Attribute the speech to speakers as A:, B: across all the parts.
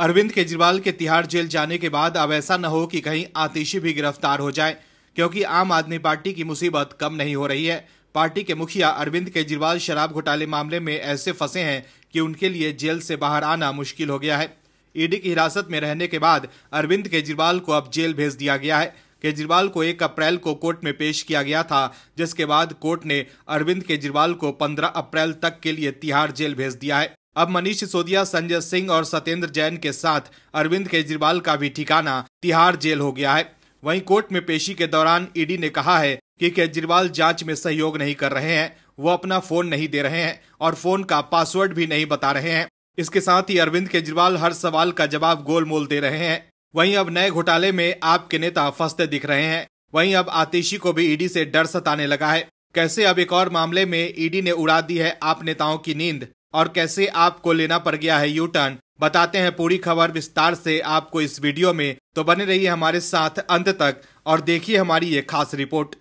A: अरविंद केजरीवाल के तिहाड़ जेल जाने के बाद अब ऐसा न हो कि कहीं आतिशी भी गिरफ्तार हो जाए क्योंकि आम आदमी पार्टी की मुसीबत कम नहीं हो रही है पार्टी के मुखिया अरविंद केजरीवाल शराब घोटाले मामले में ऐसे फंसे हैं कि उनके लिए जेल से बाहर आना मुश्किल हो गया है ईडी की हिरासत में रहने के बाद अरविंद केजरीवाल को अब जेल भेज दिया गया है केजरीवाल को एक अप्रैल को कोर्ट में पेश किया गया था जिसके बाद कोर्ट ने अरविंद केजरीवाल को पंद्रह अप्रैल तक के लिए तिहाड़ जेल भेज दिया है अब मनीष सिसोदिया संजय सिंह और सत्येंद्र जैन के साथ अरविंद केजरीवाल का भी ठिकाना तिहाड़ जेल हो गया है वहीं कोर्ट में पेशी के दौरान ईडी ने कहा है कि केजरीवाल जांच में सहयोग नहीं कर रहे हैं वो अपना फोन नहीं दे रहे हैं और फोन का पासवर्ड भी नहीं बता रहे हैं इसके साथ ही अरविंद केजरीवाल हर सवाल का जवाब गोलमोल दे रहे हैं वहीं अब नए घोटाले में आपके नेता फंसते दिख रहे हैं वहीं अब आतिशी को भी ईडी से डर सताने लगा है कैसे अब एक और मामले में ईडी ने उड़ा दी है आप नेताओं की नींद और कैसे आपको लेना पड़ गया है यू टर्न बताते हैं पूरी खबर विस्तार से आपको इस वीडियो में तो बने रहिए हमारे साथ अंत तक और देखिए हमारी ये खास रिपोर्ट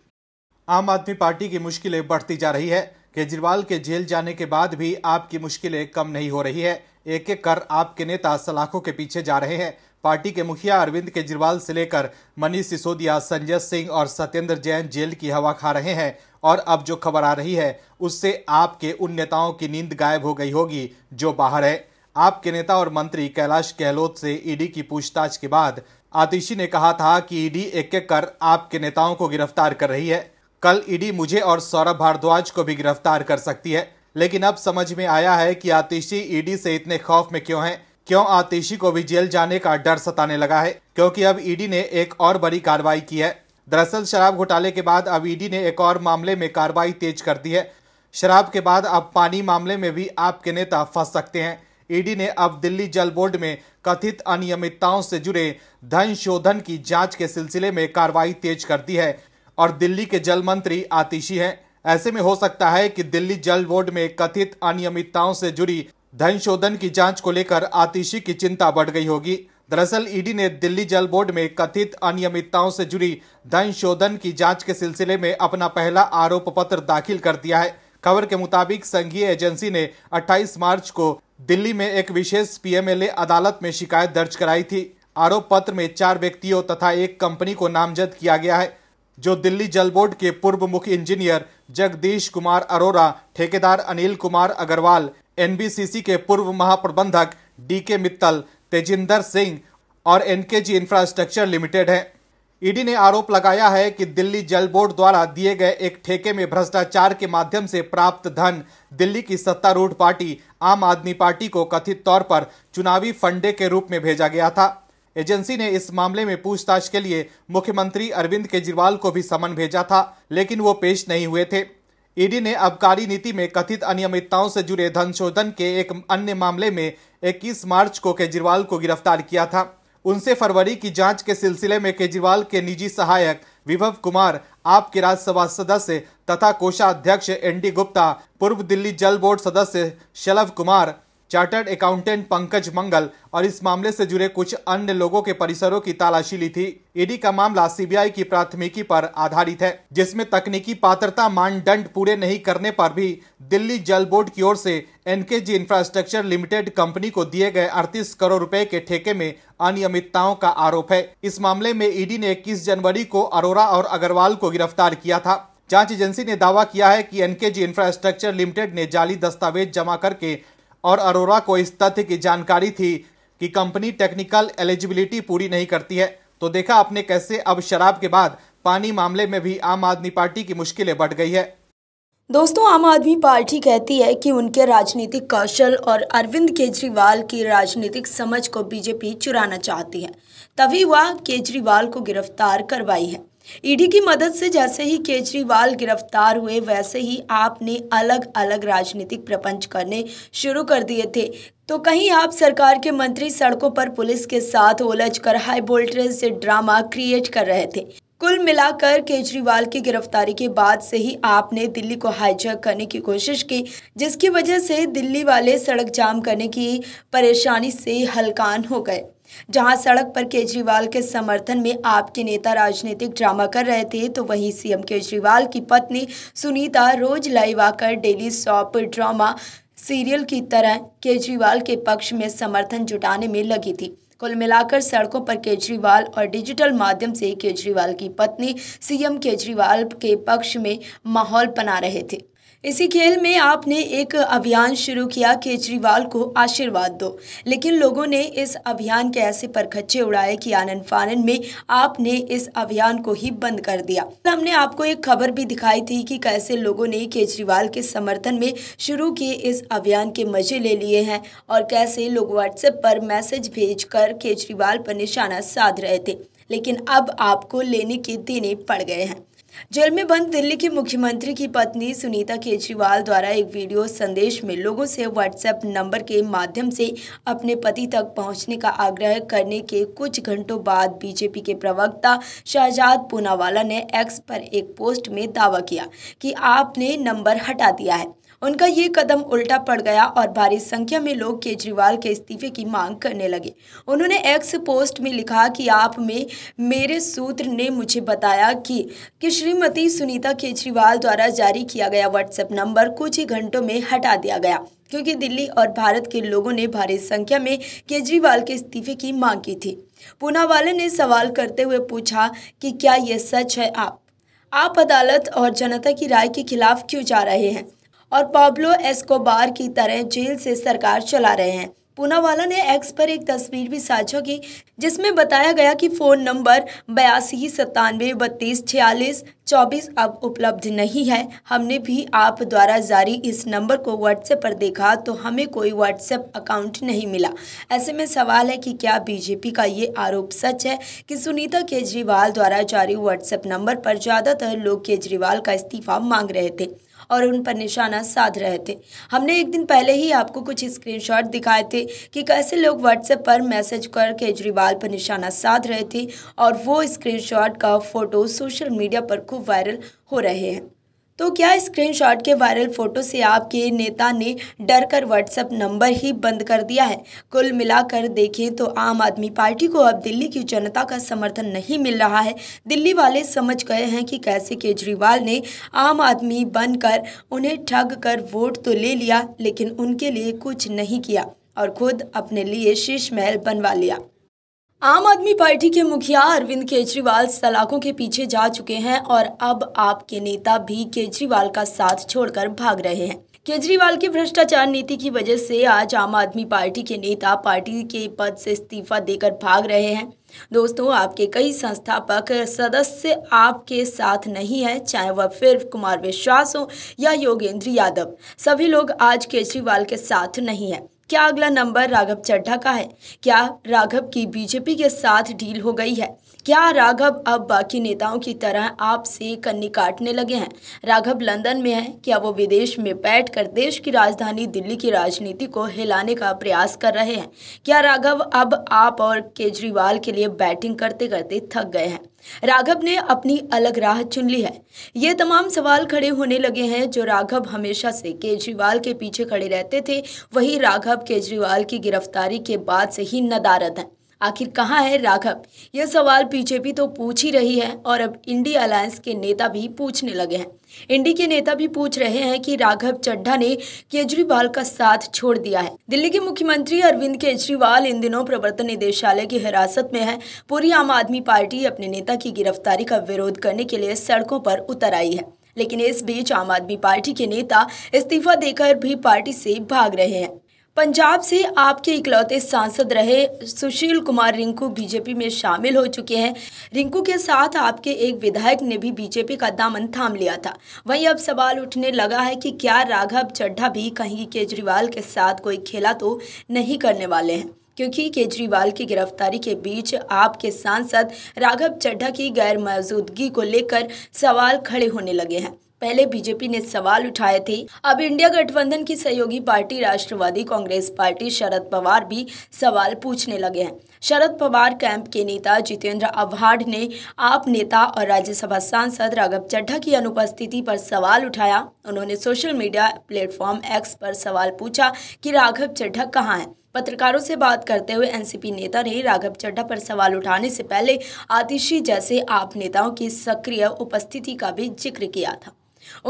A: आम आदमी पार्टी की मुश्किलें बढ़ती जा रही है केजरीवाल के जेल जाने के बाद भी आपकी मुश्किलें कम नहीं हो रही है एक एक कर आपके नेता सलाखों के पीछे जा रहे हैं पार्टी के मुखिया अरविंद केजरीवाल से लेकर मनीष सिसोदिया संजय सिंह और सत्येंद्र जैन जेल की हवा खा रहे हैं और अब जो खबर आ रही है उससे आपके उन नेताओं की नींद गायब हो गई होगी जो बाहर है आपके नेता और मंत्री कैलाश गहलोत से ईडी की पूछताछ के बाद आतिशी ने कहा था कि ईडी एक एक कर आपके नेताओं को गिरफ्तार कर रही है कल ईडी मुझे और सौरभ भारद्वाज को भी गिरफ्तार कर सकती है लेकिन अब समझ में आया है कि आतिशी ईडी से इतने खौफ में क्यों है क्यों आतिशी को भी जेल जाने का डर सताने लगा है क्योंकि अब ईडी ने एक और बड़ी कार्रवाई की है दरअसल शराब घोटाले के बाद अब ईडी ने एक और मामले में कार्रवाई तेज कर दी है शराब के बाद अब पानी मामले में भी आपके नेता फंस सकते हैं ईडी ने अब दिल्ली जल बोर्ड में कथित अनियमितताओं से जुड़े धन शोधन की जांच के सिलसिले में कार्रवाई तेज कर दी है और दिल्ली के जल मंत्री आतिशी हैं ऐसे में हो सकता है कि दिल्ली जल बोर्ड में कथित अनियमितताओं से जुड़ी धन शोधन की जांच को लेकर आतिशी की चिंता बढ़ गई होगी दरअसल ईडी ने दिल्ली जल बोर्ड में कथित अनियमितताओं से जुड़ी धन शोधन की जांच के सिलसिले में अपना पहला आरोप पत्र दाखिल कर दिया है खबर के मुताबिक संघीय एजेंसी ने 28 मार्च को दिल्ली में एक विशेष पीएमएलए अदालत में शिकायत दर्ज कराई थी आरोप पत्र में चार व्यक्तियों तथा एक कंपनी को नामजद किया गया है जो दिल्ली जल बोर्ड के पूर्व मुख्य इंजीनियर जगदीश कुमार अरोरा ठेकेदार अनिल कुमार अग्रवाल एनबीसीसी के पूर्व महाप्रबंधक डीके मित्तल तेजिंदर सिंह और एनकेजी इंफ्रास्ट्रक्चर लिमिटेड है ईडी ने आरोप लगाया है कि दिल्ली जल बोर्ड द्वारा दिए गए एक ठेके में भ्रष्टाचार के माध्यम से प्राप्त धन दिल्ली की सत्तारूढ़ पार्टी आम आदमी पार्टी को कथित तौर पर चुनावी फंडे के रूप में भेजा गया था एजेंसी ने इस मामले में पूछताछ के लिए मुख्यमंत्री अरविंद केजरीवाल को भी समन भेजा था लेकिन वो पेश नहीं हुए थे ईडी ने आबकारी नीति में कथित अनियमितताओं से जुड़े धन शोधन के एक अन्य मामले में 21 मार्च को केजरीवाल को गिरफ्तार किया था उनसे फरवरी की जांच के सिलसिले में केजरीवाल के निजी सहायक विभव कुमार आपके राज्यसभा सदस्य तथा कोषाध्यक्ष एनडी गुप्ता पूर्व दिल्ली जल बोर्ड सदस्य शलभ कुमार चार्टर्ड अकाउंटेंट पंकज मंगल और इस मामले से जुड़े कुछ अन्य लोगों के परिसरों की तलाशी ली थी ईडी का मामला सीबीआई की प्राथमिकी पर आधारित है जिसमें तकनीकी पात्रता मानदंड पूरे नहीं करने पर भी दिल्ली जल बोर्ड की ओर से एनकेजी इंफ्रास्ट्रक्चर लिमिटेड कंपनी को दिए गए अड़तीस करोड़ रुपए के ठेके में अनियमितताओं का आरोप है इस मामले में ईडी ने इक्कीस जनवरी को अरोरा और अग्रवाल को गिरफ्तार किया था जांच एजेंसी ने दावा किया है कि एनकेजी इंफ्रास्ट्रक्चर लिमिटेड ने जाली दस्तावेज जमा करके और अरोरा को इस तथ्य की जानकारी थी कि कंपनी टेक्निकल एलिजिबिलिटी पूरी नहीं करती है तो देखा आपने कैसे अब शराब के बाद पानी मामले में भी आम आदमी पार्टी की मुश्किलें बढ़ गई है
B: दोस्तों आम आदमी पार्टी कहती है कि उनके राजनीतिक कौशल और अरविंद केजरीवाल की राजनीतिक समझ को बीजेपी चुराना चाहती है तभी वह केजरीवाल को गिरफ्तार करवाई है ईडी की मदद से जैसे ही केजरीवाल गिरफ्तार हुए वैसे ही आपने अलग अलग राजनीतिक प्रपंच करने शुरू कर दिए थे तो कहीं आप सरकार के मंत्री सड़कों पर पुलिस के साथ उलझ कर हाई वोल्टेज से ड्रामा क्रिएट कर रहे थे कुल मिलाकर केजरीवाल की गिरफ्तारी के बाद से ही आपने दिल्ली को हाईजैक करने की कोशिश की जिसकी वजह से दिल्ली वाले सड़क जाम करने की परेशानी से हलकान हो गए जहां सड़क पर केजरीवाल के समर्थन में आपके नेता राजनीतिक ड्रामा कर रहे थे तो वहीं सीएम केजरीवाल की पत्नी सुनीता रोज लाइव आकर डेली सॉप ड्रामा सीरियल की तरह केजरीवाल के पक्ष में समर्थन जुटाने में लगी थी कुल मिलाकर सड़कों पर केजरीवाल और डिजिटल माध्यम से केजरीवाल की पत्नी सीएम केजरीवाल के पक्ष में माहौल बना रहे थे इसी खेल में आपने एक अभियान शुरू किया केजरीवाल को आशीर्वाद दो लेकिन लोगों ने इस अभियान के ऐसे परखच्चे उड़ाए कि आनंद फानन में आपने इस अभियान को ही बंद कर दिया हमने आपको एक खबर भी दिखाई थी कि कैसे लोगों ने केजरीवाल के समर्थन में शुरू किए इस अभियान के मजे ले लिए हैं और कैसे लोग व्हाट्सएप पर मैसेज भेज कर केजरीवाल पर निशाना साध रहे थे लेकिन अब आपको लेने के देने पड़ गए हैं जेल में बंद दिल्ली की मुख्यमंत्री की पत्नी सुनीता केजरीवाल द्वारा एक वीडियो संदेश में लोगों से व्हाट्सएप नंबर के माध्यम से अपने पति तक पहुंचने का आग्रह करने के कुछ घंटों बाद बीजेपी के प्रवक्ता शहजाद पूनावाला ने एक्स पर एक पोस्ट में दावा किया कि आपने नंबर हटा दिया है उनका ये कदम उल्टा पड़ गया और भारी संख्या में लोग केजरीवाल के इस्तीफे की मांग करने लगे उन्होंने एक्स पोस्ट में लिखा कि आप में मेरे सूत्र ने मुझे बताया कि, कि श्रीमती सुनीता केजरीवाल द्वारा जारी किया गया व्हाट्सएप नंबर कुछ ही घंटों में हटा दिया गया क्योंकि दिल्ली और भारत के लोगों ने भारी संख्या में केजरीवाल के इस्तीफे की मांग की थी पूनावाले ने सवाल करते हुए पूछा कि क्या यह सच है आप आप अदालत और जनता की राय के खिलाफ क्यों जा रहे हैं और पाब्लो एस्कोबार की तरह जेल से सरकार चला रहे हैं पूनावाला ने एक्स पर एक तस्वीर भी साझा की जिसमें बताया गया कि फ़ोन नंबर बयासी सत्तानवे बत्तीस छियालीस चौबीस अब उपलब्ध नहीं है हमने भी आप द्वारा जारी इस नंबर को व्हाट्सएप पर देखा तो हमें कोई व्हाट्सएप अकाउंट नहीं मिला ऐसे में सवाल है कि क्या बीजेपी का ये आरोप सच है कि सुनीता केजरीवाल द्वारा जारी व्हाट्सएप नंबर पर ज़्यादातर लोग केजरीवाल का इस्तीफा मांग रहे थे और उन पर निशाना साध रहे थे हमने एक दिन पहले ही आपको कुछ स्क्रीनशॉट दिखाए थे कि कैसे लोग व्हाट्सएप पर मैसेज कर केजरीवाल पर निशाना साध रहे थे और वो स्क्रीनशॉट का फ़ोटो सोशल मीडिया पर खूब वायरल हो रहे हैं तो क्या स्क्रीनशॉट के वायरल फोटो से आपके नेता ने डर कर व्हाट्सएप नंबर ही बंद कर दिया है कुल मिलाकर देखें तो आम आदमी पार्टी को अब दिल्ली की जनता का समर्थन नहीं मिल रहा है दिल्ली वाले समझ गए हैं कि कैसे केजरीवाल ने आम आदमी बनकर उन्हें ठग कर वोट तो ले लिया लेकिन उनके लिए कुछ नहीं किया और खुद अपने लिए शीश महल बनवा लिया आम आदमी पार्टी के मुखिया अरविंद केजरीवाल सलाखों के पीछे जा चुके हैं और अब आपके नेता भी केजरीवाल का साथ छोड़कर भाग रहे हैं केजरीवाल की भ्रष्टाचार नीति की वजह से आज आम आदमी पार्टी के नेता पार्टी के पद से इस्तीफा देकर भाग रहे हैं दोस्तों आपके कई संस्थापक सदस्य आपके साथ नहीं है चाहे वह फिर कुमार विश्वास हो या योगेंद्र यादव सभी लोग आज केजरीवाल के साथ नहीं है क्या अगला नंबर राघव चड्ढा का है क्या राघव की बीजेपी के साथ डील हो गई है क्या राघव अब बाकी नेताओं की तरह आपसे कन्नी काटने लगे हैं राघव लंदन में है क्या वो विदेश में बैठकर देश की राजधानी दिल्ली की राजनीति को हिलाने का प्रयास कर रहे हैं क्या राघव अब आप और केजरीवाल के लिए बैटिंग करते करते थक गए हैं राघव ने अपनी अलग राह चुन ली है ये तमाम सवाल खड़े होने लगे हैं जो राघव हमेशा से केजरीवाल के पीछे खड़े रहते थे वही राघव केजरीवाल की गिरफ्तारी के बाद से ही नदारद हैं आखिर कहाँ है राघव यह सवाल बीजेपी तो पूछ ही रही है और अब इंडी अलायंस के नेता भी पूछने लगे हैं इंडी के नेता भी पूछ रहे हैं कि राघव चड्ढा ने केजरीवाल का साथ छोड़ दिया है दिल्ली के मुख्यमंत्री अरविंद केजरीवाल इन दिनों प्रवर्तन निदेशालय की हिरासत में है पूरी आम आदमी पार्टी अपने नेता की गिरफ्तारी का विरोध करने के लिए सड़कों पर उतर आई है लेकिन इस बीच आम आदमी पार्टी के नेता इस्तीफा देकर भी पार्टी से भाग रहे हैं पंजाब से आपके इकलौते सांसद रहे सुशील कुमार रिंकू बीजेपी में शामिल हो चुके हैं रिंकू के साथ आपके एक विधायक ने भी बीजेपी का दामन थाम लिया था वहीं अब सवाल उठने लगा है कि क्या राघव चड्ढा भी कहीं केजरीवाल के साथ कोई खेला तो नहीं करने वाले हैं क्योंकि केजरीवाल की गिरफ्तारी के बीच आपके सांसद राघव चड्ढा की गैर मौजूदगी को लेकर सवाल खड़े होने लगे हैं पहले बीजेपी ने सवाल उठाए थे अब इंडिया गठबंधन की सहयोगी पार्टी राष्ट्रवादी कांग्रेस पार्टी शरद पवार भी सवाल पूछने लगे हैं शरद पवार कैंप के नेता जितेंद्र आवाड ने आप नेता और राज्यसभा सांसद राघव चड्ढा की अनुपस्थिति पर सवाल उठाया उन्होंने सोशल मीडिया प्लेटफॉर्म एक्स पर सवाल पूछा कि राघव चड्ढा कहाँ हैं पत्रकारों से बात करते हुए एनसीपी नेता ने राघव चड्ढा पर सवाल उठाने से पहले आतिशी जैसे आप नेताओं की सक्रिय उपस्थिति का भी जिक्र किया था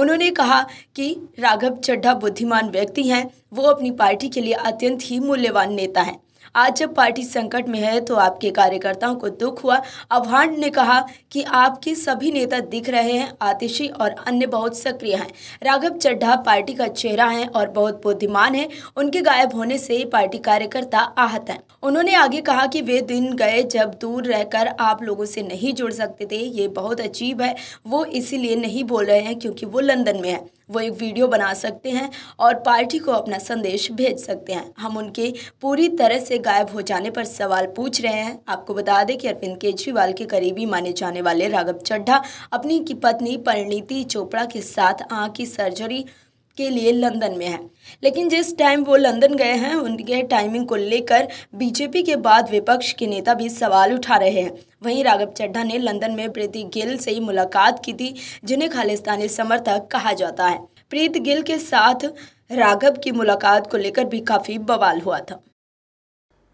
B: उन्होंने कहा कि राघव चड्ढा बुद्धिमान व्यक्ति हैं वो अपनी पार्टी के लिए अत्यंत ही मूल्यवान नेता हैं आज जब पार्टी संकट में है तो आपके कार्यकर्ताओं को दुख हुआ अभांड ने कहा कि आपके सभी नेता दिख रहे हैं आतिशी और अन्य बहुत सक्रिय हैं राघव चड्ढा पार्टी का चेहरा है और बहुत बुद्धिमान है उनके गायब होने से पार्टी कार्यकर्ता आहत हैं उन्होंने आगे कहा कि वे दिन गए जब दूर रहकर आप लोगों से नहीं जुड़ सकते थे ये बहुत अजीब है वो इसीलिए नहीं बोल रहे हैं क्योंकि वो लंदन में है वो एक वीडियो बना सकते हैं और पार्टी को अपना संदेश भेज सकते हैं हम उनके पूरी तरह से गायब हो जाने पर सवाल पूछ रहे हैं आपको बता दें कि अरविंद केजरीवाल के करीबी माने जाने वाले राघव चड्ढा अपनी की पत्नी परिणीति चोपड़ा के साथ आँख की सर्जरी के लिए लंदन में है लेकिन जिस टाइम वो लंदन गए हैं उनके टाइमिंग को लेकर बीजेपी के बाद विपक्ष के नेता भी सवाल उठा रहे हैं वहीं राघव चड्ढा ने लंदन में प्रीति गिल से मुलाकात की थी जिन्हें खालिस्तानी समर्थक कहा जाता है प्रीत गिल के साथ राघव की मुलाकात को लेकर भी काफी बवाल हुआ था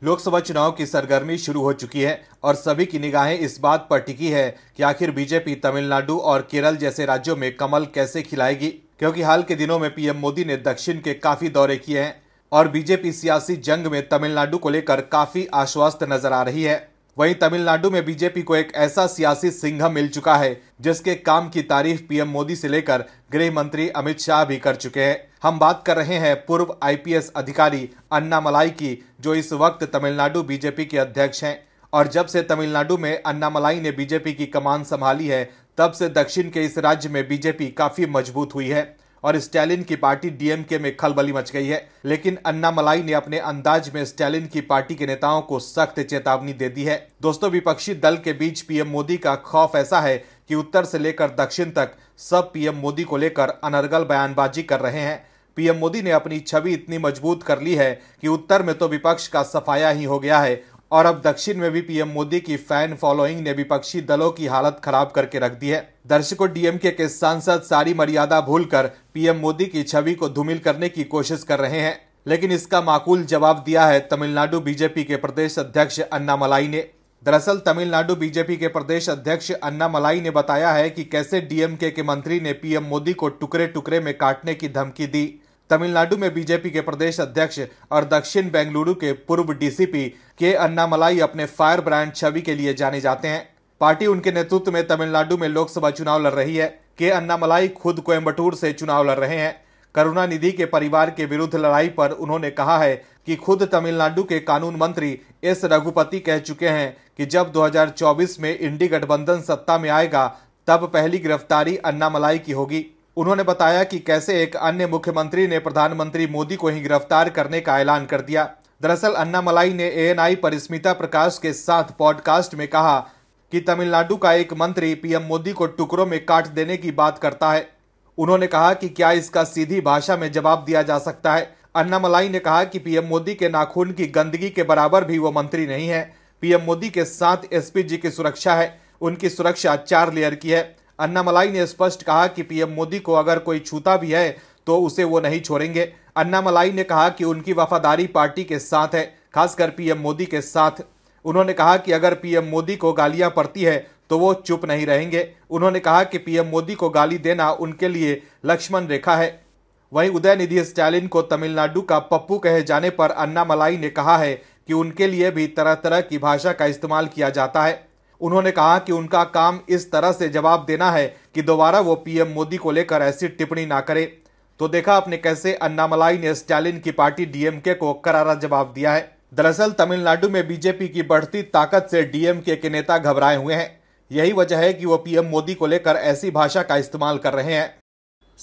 A: लोकसभा चुनाव की सरगर्मी शुरू हो चुकी है और सभी की निगाहें इस बात पर टिकी है कि आखिर बीजेपी तमिलनाडु और केरल जैसे राज्यों में कमल कैसे खिलाएगी क्योंकि हाल के दिनों में पीएम मोदी ने दक्षिण के काफी दौरे किए हैं और बीजेपी सियासी जंग में तमिलनाडु को लेकर काफी आश्वस्त नजर आ रही है वहीं तमिलनाडु में बीजेपी को एक ऐसा सियासी सिंघम मिल चुका है जिसके काम की तारीफ पीएम मोदी से लेकर गृह मंत्री अमित शाह भी कर चुके हैं हम बात कर रहे हैं पूर्व आईपीएस अधिकारी अन्ना मलाई की जो इस वक्त तमिलनाडु बीजेपी के अध्यक्ष हैं और जब से तमिलनाडु में अन्ना मलाई ने बीजेपी की कमान संभाली है तब से दक्षिण के इस राज्य में बीजेपी काफी मजबूत हुई है और स्टालिन की पार्टी डीएमके में खलबली मच गई है लेकिन अन्ना मलाई ने अपने अंदाज में स्टालिन की पार्टी के नेताओं को सख्त चेतावनी दे दी है दोस्तों विपक्षी दल के बीच पीएम मोदी का खौफ ऐसा है कि उत्तर से लेकर दक्षिण तक सब पीएम मोदी को लेकर अनर्गल बयानबाजी कर रहे हैं पीएम मोदी ने अपनी छवि इतनी मजबूत कर ली है कि उत्तर में तो विपक्ष का सफाया ही हो गया है और अब दक्षिण में भी पीएम मोदी की फैन फॉलोइंग ने विपक्षी दलों की हालत खराब करके रख दी है दर्शकों डीएमके के सांसद सारी मर्यादा भूलकर पीएम मोदी की छवि को धूमिल करने की कोशिश कर रहे हैं लेकिन इसका माकूल जवाब दिया है तमिलनाडु बीजेपी के प्रदेश अध्यक्ष अन्नामलाई ने दरअसल तमिलनाडु बीजेपी के प्रदेश अध्यक्ष अन्ना मलाई ने बताया है कि कैसे डीएमके के मंत्री ने पीएम मोदी को टुकड़े टुकड़े में काटने की धमकी दी तमिलनाडु में बीजेपी के प्रदेश अध्यक्ष और दक्षिण बेंगलुरु के पूर्व डीसीपी के अन्नामलाई अपने फायर ब्रांड छवि के लिए जाने जाते हैं पार्टी उनके नेतृत्व में तमिलनाडु में लोकसभा चुनाव लड़ रही है के अन्नामलाई खुद कोयम्बटूर से चुनाव लड़ रहे हैं करुणानिधि के परिवार के विरुद्ध लड़ाई पर उन्होंने कहा है कि खुद तमिलनाडु के कानून मंत्री एस रघुपति कह चुके हैं कि जब 2024 में इंडी गठबंधन सत्ता में आएगा तब पहली गिरफ्तारी अन्नामलाई की होगी उन्होंने बताया कि कैसे एक अन्य मुख्यमंत्री ने प्रधानमंत्री मोदी को ही गिरफ्तार करने का ऐलान कर दिया दरअसल अन्ना मलाई ने एएनआई पर स्मिता प्रकाश के साथ पॉडकास्ट में कहा कि तमिलनाडु का एक मंत्री पीएम मोदी को टुकड़ों में काट देने की बात करता है उन्होंने कहा कि क्या इसका सीधी भाषा में जवाब दिया जा सकता है अन्ना मलाई ने कहा कि पीएम मोदी के नाखून की गंदगी के बराबर भी वो मंत्री नहीं है पीएम मोदी के साथ एसपी जी की सुरक्षा है उनकी सुरक्षा चार लेयर की है अन्नामलाई ने स्पष्ट कहा कि पीएम मोदी को अगर कोई छूता भी है तो उसे वो नहीं छोड़ेंगे अन्नामलाई ने कहा कि उनकी वफादारी पार्टी के साथ है खासकर पीएम मोदी के साथ उन्होंने कहा कि अगर पीएम मोदी को गालियां पड़ती है तो वो चुप नहीं रहेंगे उन्होंने कहा कि पीएम मोदी को गाली देना उनके लिए लक्ष्मण रेखा है वहीं उदयनिधि स्टालिन को तमिलनाडु का पप्पू कहे जाने पर अन्नामलाई ने कहा है कि उनके लिए भी तरह तरह की भाषा का इस्तेमाल किया जाता है उन्होंने कहा कि उनका काम इस तरह से जवाब देना है कि दोबारा वो पीएम मोदी को लेकर ऐसी टिप्पणी ना करे तो देखा आपने कैसे अन्नामलाई ने स्टालिन की पार्टी डीएमके को करारा जवाब दिया है दरअसल तमिलनाडु में बीजेपी की बढ़ती ताकत से डीएमके के नेता घबराए हुए हैं यही वजह है कि वो पीएम मोदी को लेकर ऐसी भाषा का इस्तेमाल कर रहे हैं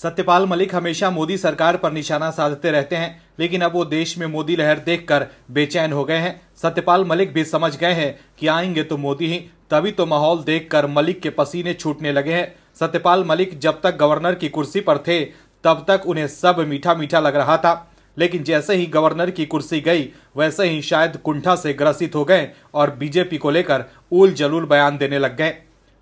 A: सत्यपाल मलिक हमेशा मोदी सरकार पर निशाना साधते रहते हैं लेकिन अब वो देश में मोदी लहर देखकर बेचैन हो गए हैं सत्यपाल मलिक भी समझ गए हैं कि आएंगे तो मोदी ही तभी तो माहौल देखकर मलिक के पसीने छूटने लगे हैं सत्यपाल मलिक जब तक गवर्नर की कुर्सी पर थे तब तक उन्हें सब मीठा मीठा लग रहा था लेकिन जैसे ही गवर्नर की कुर्सी गई वैसे ही शायद कुंठा से ग्रसित हो गए और बीजेपी को लेकर उल जलूल बयान देने लग गए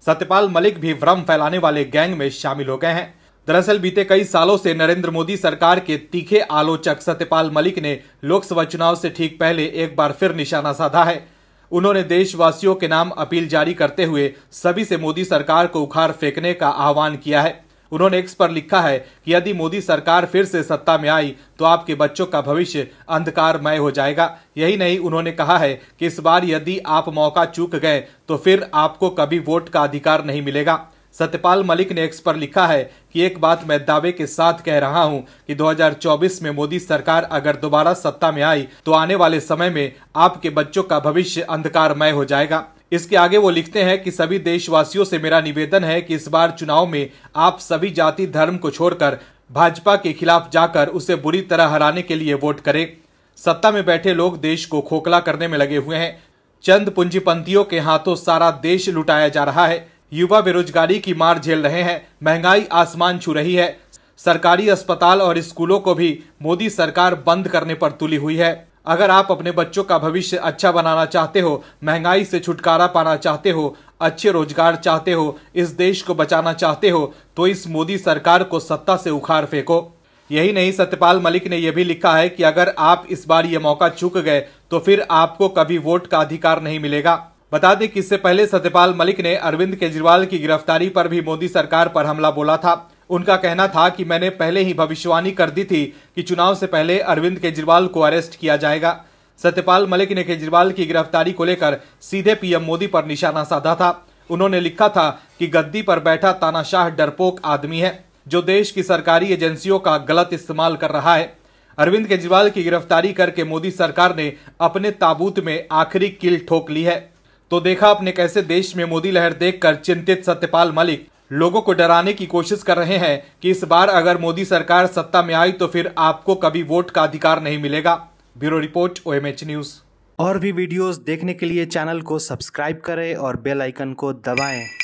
A: सत्यपाल मलिक भी भ्रम फैलाने वाले गैंग में शामिल हो गए हैं दरअसल बीते कई सालों से नरेंद्र मोदी सरकार के तीखे आलोचक सत्यपाल मलिक ने लोकसभा चुनाव से ठीक पहले एक बार फिर निशाना साधा है उन्होंने देशवासियों के नाम अपील जारी करते हुए सभी से मोदी सरकार को उखाड़ फेंकने का आह्वान किया है उन्होंने एक्स पर लिखा है कि यदि मोदी सरकार फिर से सत्ता में आई तो आपके बच्चों का भविष्य अंधकारमय हो जाएगा यही नहीं उन्होंने कहा है कि इस बार यदि आप मौका चूक गए तो फिर आपको कभी वोट का अधिकार नहीं मिलेगा सत्यपाल मलिक ने एक्स पर लिखा है कि एक बात मैं दावे के साथ कह रहा हूं कि 2024 में मोदी सरकार अगर दोबारा सत्ता में आई तो आने वाले समय में आपके बच्चों का भविष्य अंधकारमय हो जाएगा इसके आगे वो लिखते हैं कि सभी देशवासियों से मेरा निवेदन है कि इस बार चुनाव में आप सभी जाति धर्म को छोड़कर भाजपा के खिलाफ जाकर उसे बुरी तरह हराने के लिए वोट करें सत्ता में बैठे लोग देश को खोखला करने में लगे हुए हैं चंद पूंजीपंथियों के हाथों सारा देश लुटाया जा रहा है युवा बेरोजगारी की मार झेल रहे हैं महंगाई आसमान छू रही है सरकारी अस्पताल और स्कूलों को भी मोदी सरकार बंद करने पर तुली हुई है अगर आप अपने बच्चों का भविष्य अच्छा बनाना चाहते हो महंगाई से छुटकारा पाना चाहते हो अच्छे रोजगार चाहते हो इस देश को बचाना चाहते हो तो इस मोदी सरकार को सत्ता से उखाड़ फेंको यही नहीं सत्यपाल मलिक ने यह भी लिखा है कि अगर आप इस बार ये मौका चूक गए तो फिर आपको कभी वोट का अधिकार नहीं मिलेगा बता दें कि इससे पहले सत्यपाल मलिक ने अरविंद केजरीवाल की गिरफ्तारी पर भी मोदी सरकार पर हमला बोला था उनका कहना था कि मैंने पहले ही भविष्यवाणी कर दी थी कि चुनाव से पहले अरविंद केजरीवाल को अरेस्ट किया जाएगा सत्यपाल मलिक ने केजरीवाल की गिरफ्तारी को लेकर सीधे पीएम मोदी पर निशाना साधा था उन्होंने लिखा था कि गद्दी पर बैठा तानाशाह डरपोक आदमी है जो देश की सरकारी एजेंसियों का गलत इस्तेमाल कर रहा है अरविंद केजरीवाल की गिरफ्तारी करके मोदी सरकार ने अपने ताबूत में आखिरी कील ठोक ली है तो देखा आपने कैसे देश में मोदी लहर देखकर चिंतित सत्यपाल मलिक लोगों को डराने की कोशिश कर रहे हैं कि इस बार अगर मोदी सरकार सत्ता में आई तो फिर आपको कभी वोट का अधिकार नहीं मिलेगा ब्यूरो रिपोर्ट ओएमएच न्यूज और भी वीडियोस देखने के लिए चैनल को सब्सक्राइब करें और बेल आइकन को दबाएं